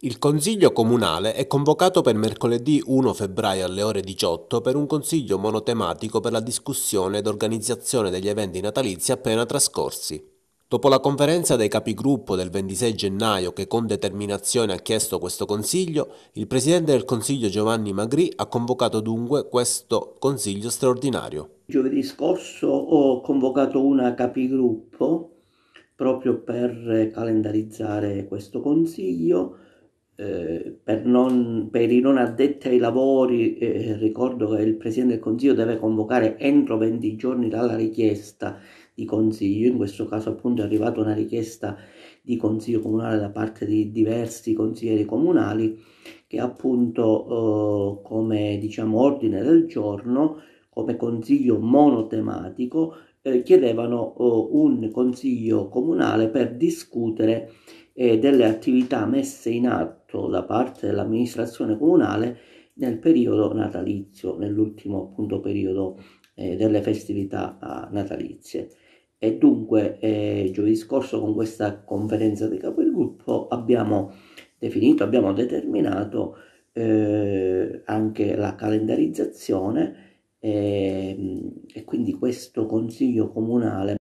Il Consiglio comunale è convocato per mercoledì 1 febbraio alle ore 18 per un consiglio monotematico per la discussione ed organizzazione degli eventi natalizi appena trascorsi. Dopo la conferenza dei capigruppo del 26 gennaio che con determinazione ha chiesto questo Consiglio, il Presidente del Consiglio Giovanni Magri ha convocato dunque questo Consiglio straordinario. Giovedì scorso ho convocato una capigruppo proprio per calendarizzare questo Consiglio eh, per, non, per, i non addetti ai lavori eh, ricordo che il Presidente del Consiglio deve convocare entro 20 giorni dalla richiesta di Consiglio, in questo caso appunto è arrivata una richiesta di Consiglio Comunale da parte di diversi consiglieri comunali che appunto eh, come diciamo ordine del giorno, come consiglio monotematico, eh, chiedevano eh, un consiglio comunale per discutere e delle attività messe in atto da parte dell'amministrazione comunale nel periodo natalizio, nell'ultimo appunto periodo eh, delle festività ah, natalizie. E dunque eh, giovedì scorso con questa conferenza di capigruppo abbiamo definito, abbiamo determinato eh, anche la calendarizzazione ehm, e quindi questo consiglio comunale